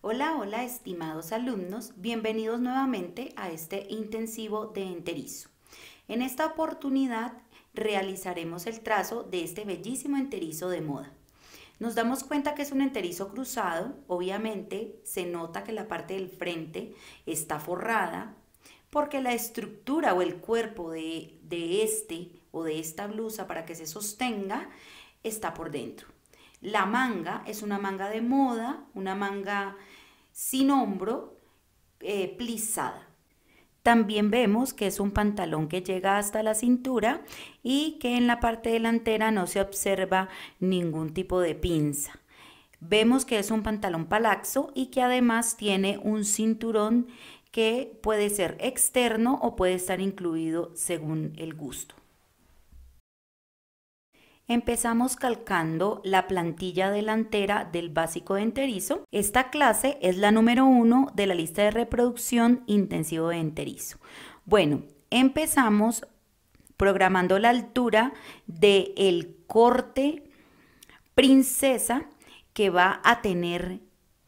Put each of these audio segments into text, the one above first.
Hola, hola estimados alumnos, bienvenidos nuevamente a este intensivo de enterizo. En esta oportunidad realizaremos el trazo de este bellísimo enterizo de moda. Nos damos cuenta que es un enterizo cruzado, obviamente se nota que la parte del frente está forrada porque la estructura o el cuerpo de, este o de esta blusa para que se sostenga está por dentro. La manga es una manga de moda, una manga sin hombro, eh, plisada. También vemos que es un pantalón que llega hasta la cintura y que en la parte delantera no se observa ningún tipo de pinza. Vemos que es un pantalón palaxo y que además tiene un cinturón que puede ser externo o puede estar incluido según el gusto. Empezamos calcando la plantilla delantera del básico de enterizo. Esta clase es la número uno de la lista de reproducción intensivo de enterizo. Bueno, empezamos programando la altura del el corte princesa que va a tener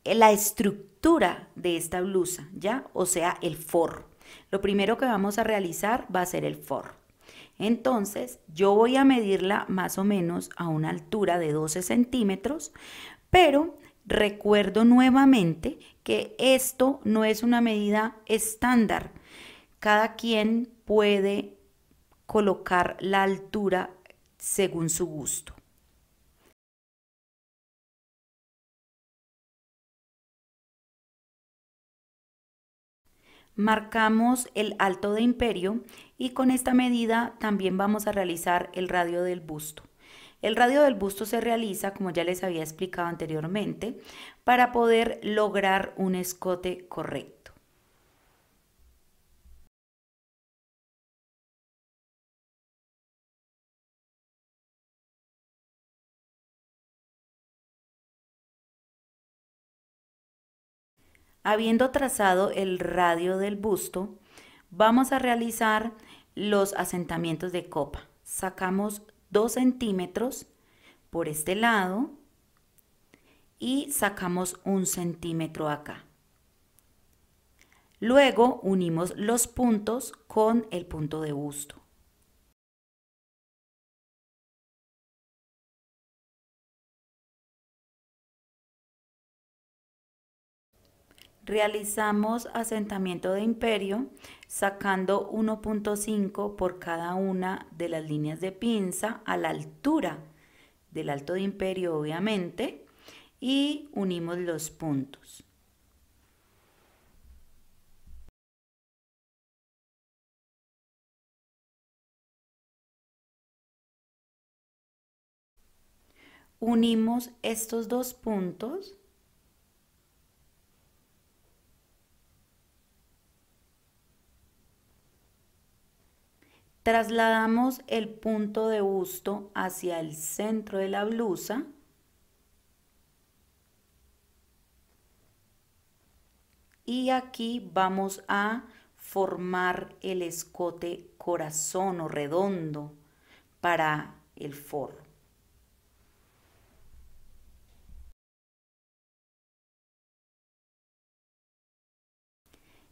la estructura de esta blusa, ¿ya? O sea, el forro. Lo primero que vamos a realizar va a ser el forro. Entonces yo voy a medirla más o menos a una altura de 12 centímetros, pero recuerdo nuevamente que esto no es una medida estándar. Cada quien puede colocar la altura según su gusto. marcamos el alto de imperio y con esta medida también vamos a realizar el radio del busto. El radio del busto se realiza, como ya les había explicado anteriormente, para poder lograr un escote correcto. Habiendo trazado el radio del busto, vamos a realizar los asentamientos de copa. Sacamos 2 centímetros por este lado y sacamos un centímetro acá. Luego unimos los puntos con el punto de busto. realizamos asentamiento de imperio sacando 1.5 por cada una de las líneas de pinza a la altura del alto de imperio obviamente y unimos los puntos. Unimos estos dos puntos Trasladamos el punto de busto hacia el centro de la blusa. Y aquí vamos a formar el escote corazón o redondo para el forro.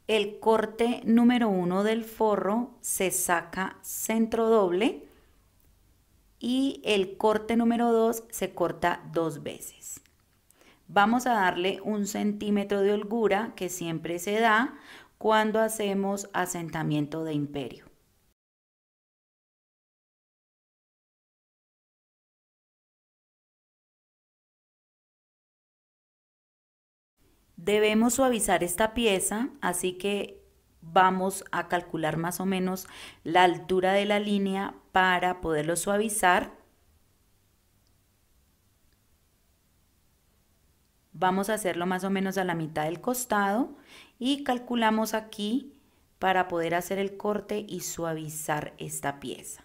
El corte número uno del forro se saca centro doble y el corte número 2 se corta dos veces. Vamos a darle un centímetro de holgura que siempre se da cuando hacemos asentamiento de imperio. Debemos suavizar esta pieza, así que vamos a calcular más o menos la altura de la línea para poderlo suavizar. Vamos a hacerlo más o menos a la mitad del costado y calculamos aquí para poder hacer el corte y suavizar esta pieza.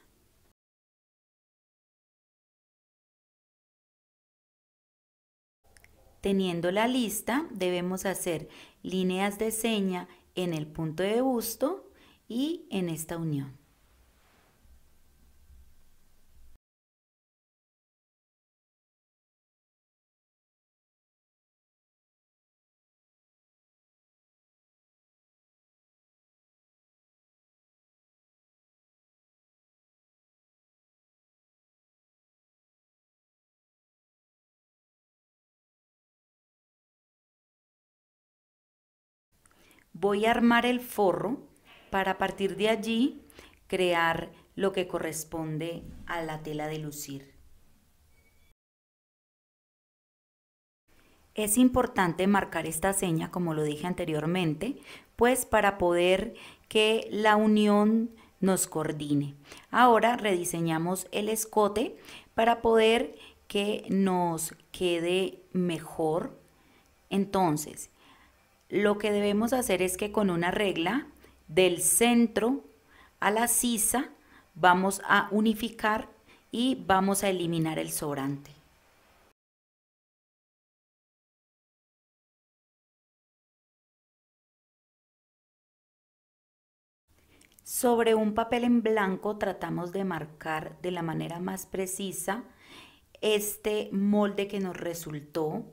Teniendo la lista, debemos hacer líneas de seña en el punto de busto y en esta unión. voy a armar el forro para a partir de allí crear lo que corresponde a la tela de lucir. Es importante marcar esta seña, como lo dije anteriormente, pues para poder que la unión nos coordine. Ahora rediseñamos el escote para poder que nos quede mejor. Entonces, lo que debemos hacer es que con una regla del centro a la sisa vamos a unificar y vamos a eliminar el sobrante. Sobre un papel en blanco tratamos de marcar de la manera más precisa este molde que nos resultó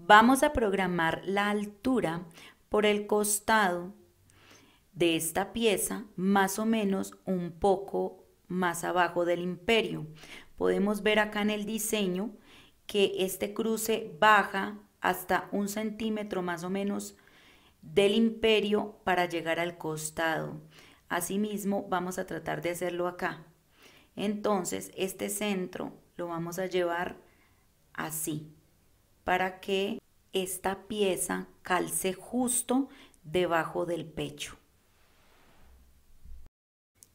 Vamos a programar la altura por el costado de esta pieza, más o menos un poco más abajo del imperio. Podemos ver acá en el diseño que este cruce baja hasta un centímetro más o menos del imperio para llegar al costado. Asimismo, vamos a tratar de hacerlo acá. Entonces, este centro lo vamos a llevar así para que esta pieza calce justo debajo del pecho.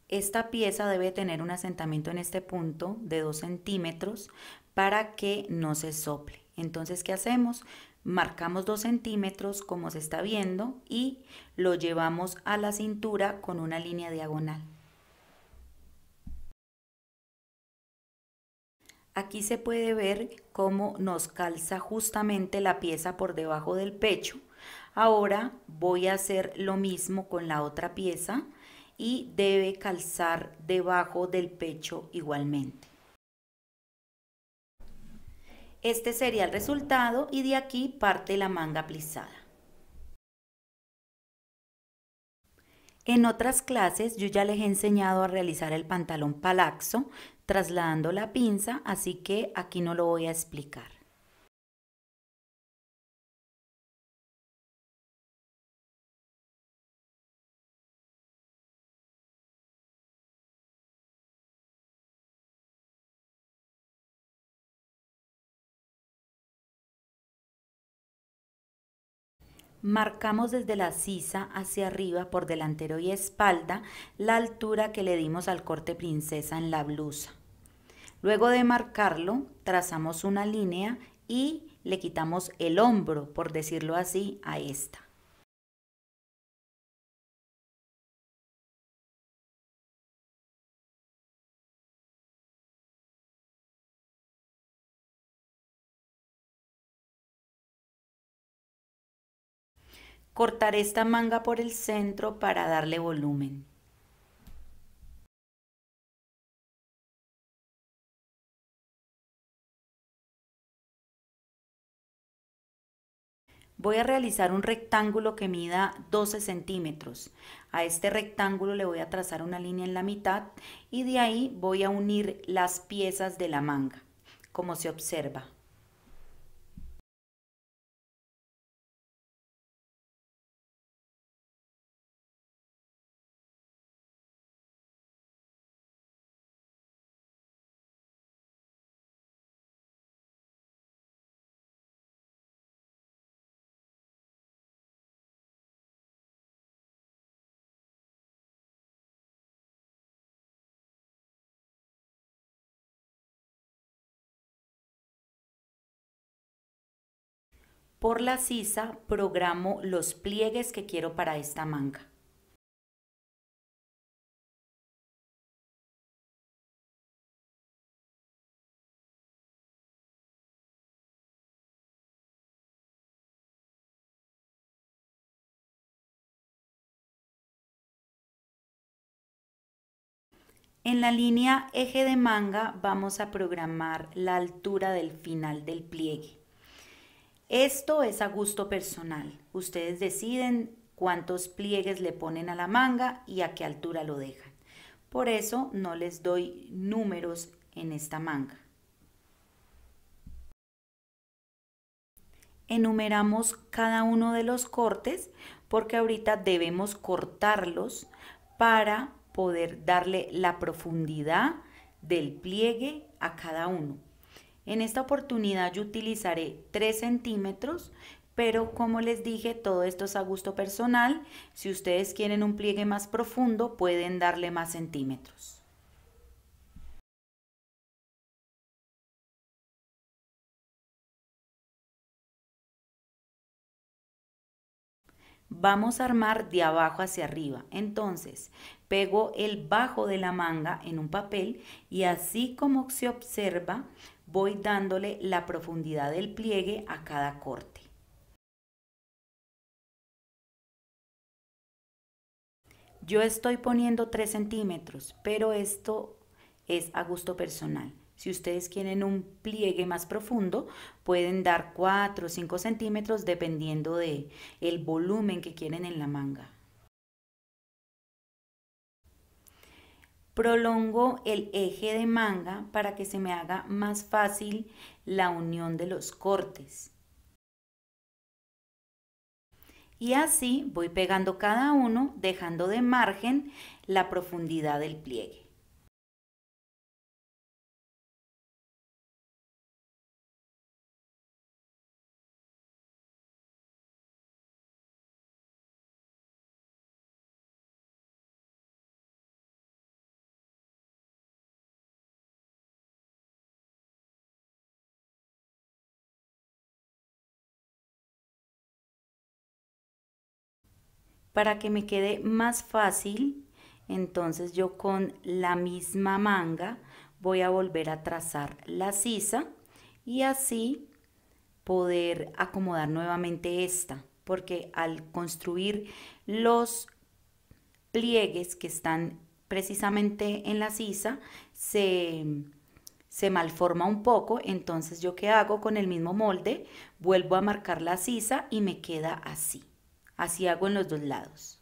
Esta pieza debe tener un asentamiento en este punto de 2 centímetros para que no se sople. Entonces, ¿qué hacemos? Marcamos 2 centímetros como se está viendo y lo llevamos a la cintura con una línea diagonal. Aquí se puede ver cómo nos calza justamente la pieza por debajo del pecho. Ahora voy a hacer lo mismo con la otra pieza y debe calzar debajo del pecho igualmente. Este sería el resultado y de aquí parte la manga plisada. En otras clases yo ya les he enseñado a realizar el pantalón palaxo, trasladando la pinza, así que aquí no lo voy a explicar. Marcamos desde la sisa hacia arriba por delantero y espalda la altura que le dimos al corte princesa en la blusa. Luego de marcarlo, trazamos una línea y le quitamos el hombro, por decirlo así, a esta. Cortar esta manga por el centro para darle volumen. Voy a realizar un rectángulo que mida 12 centímetros. A este rectángulo le voy a trazar una línea en la mitad y de ahí voy a unir las piezas de la manga, como se observa. Por la sisa programo los pliegues que quiero para esta manga. En la línea eje de manga vamos a programar la altura del final del pliegue. Esto es a gusto personal. Ustedes deciden cuántos pliegues le ponen a la manga y a qué altura lo dejan. Por eso no les doy números en esta manga. Enumeramos cada uno de los cortes porque ahorita debemos cortarlos para poder darle la profundidad del pliegue a cada uno. En esta oportunidad yo utilizaré 3 centímetros, pero como les dije, todo esto es a gusto personal. Si ustedes quieren un pliegue más profundo, pueden darle más centímetros. vamos a armar de abajo hacia arriba. Entonces, pego el bajo de la manga en un papel y así como se observa, voy dándole la profundidad del pliegue a cada corte. Yo estoy poniendo 3 centímetros, pero esto es a gusto personal. Si ustedes quieren un pliegue más profundo, pueden dar 4 o 5 centímetros dependiendo de el volumen que quieren en la manga. Prolongo el eje de manga para que se me haga más fácil la unión de los cortes. Y así voy pegando cada uno dejando de margen la profundidad del pliegue. Para que me quede más fácil, entonces yo con la misma manga voy a volver a trazar la sisa y así poder acomodar nuevamente esta, porque al construir los pliegues que están precisamente en la sisa, se, se malforma un poco, entonces yo qué hago con el mismo molde, vuelvo a marcar la sisa y me queda así. Así hago en los dos lados.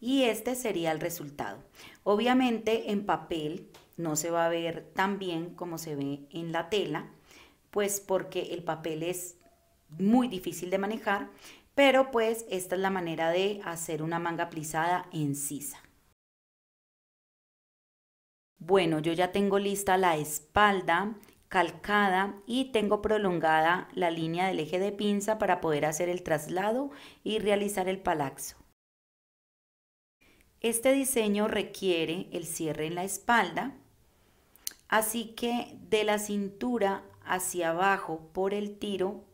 y este sería el resultado. Obviamente en papel no se va a ver tan bien como se ve en la tela, pues porque el papel es muy difícil de manejar, pero pues esta es la manera de hacer una manga plisada en sisa. Bueno, yo ya tengo lista la espalda calcada y tengo prolongada la línea del eje de pinza para poder hacer el traslado y realizar el palaxo. Este diseño requiere el cierre en la espalda, así que de la cintura hacia abajo por el tiro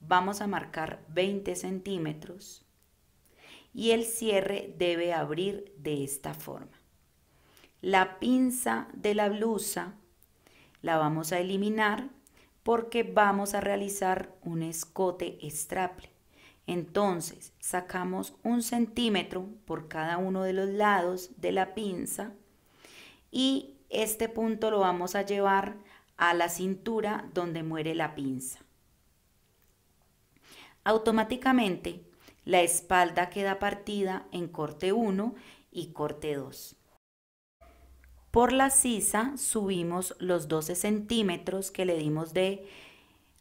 vamos a marcar 20 centímetros y el cierre debe abrir de esta forma. La pinza de la blusa la vamos a eliminar porque vamos a realizar un escote straple. Entonces sacamos un centímetro por cada uno de los lados de la pinza y este punto lo vamos a llevar a la cintura donde muere la pinza. Automáticamente la espalda queda partida en corte 1 y corte 2. Por la sisa subimos los 12 centímetros que le dimos de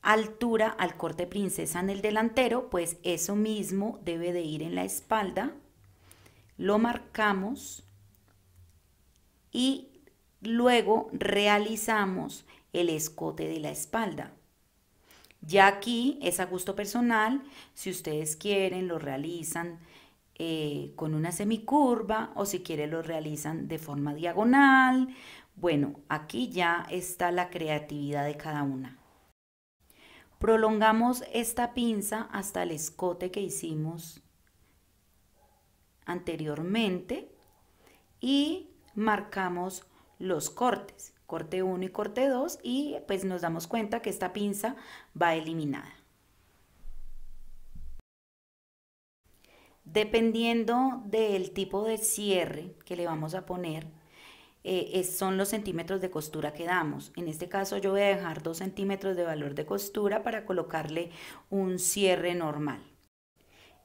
altura al corte princesa en el delantero, pues eso mismo debe de ir en la espalda. Lo marcamos y luego realizamos el escote de la espalda. Ya aquí es a gusto personal, si ustedes quieren lo realizan eh, con una semicurva o si quieren lo realizan de forma diagonal. Bueno, aquí ya está la creatividad de cada una. Prolongamos esta pinza hasta el escote que hicimos anteriormente y marcamos los cortes corte 1 y corte 2 y pues nos damos cuenta que esta pinza va eliminada. Dependiendo del tipo de cierre que le vamos a poner, eh, son los centímetros de costura que damos. En este caso yo voy a dejar 2 centímetros de valor de costura para colocarle un cierre normal.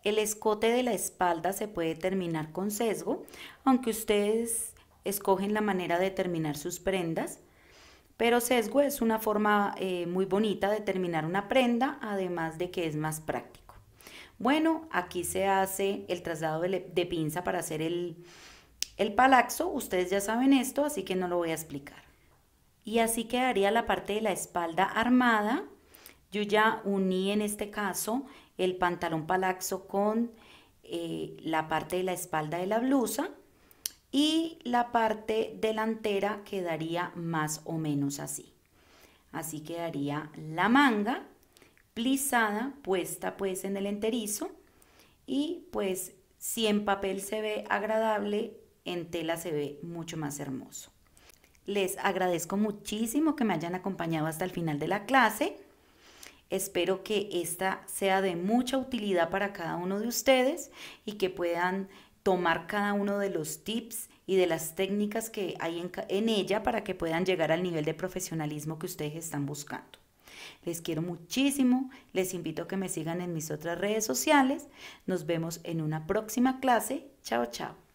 El escote de la espalda se puede terminar con sesgo, aunque ustedes escogen la manera de terminar sus prendas, pero sesgo es una forma eh, muy bonita de terminar una prenda, además de que es más práctico. Bueno, aquí se hace el traslado de, pinza para hacer el, el palaxo, ustedes ya saben esto, así que no lo voy a explicar. Y así quedaría la parte de la espalda armada. Yo ya uní en este caso el pantalón palaxo con eh, la parte de la espalda de la blusa y la parte delantera quedaría más o menos así. Así quedaría la manga plisada, puesta pues en el enterizo y pues si en papel se ve agradable, en tela se ve mucho más hermoso. Les agradezco muchísimo que me hayan acompañado hasta el final de la clase. Espero que esta sea de mucha utilidad para cada uno de ustedes y que puedan tomar cada uno de los tips y de las técnicas que hay en, ella para que puedan llegar al nivel de profesionalismo que ustedes están buscando. Les quiero muchísimo, les invito a que me sigan en mis otras redes sociales. Nos vemos en una próxima clase. Chao, chao.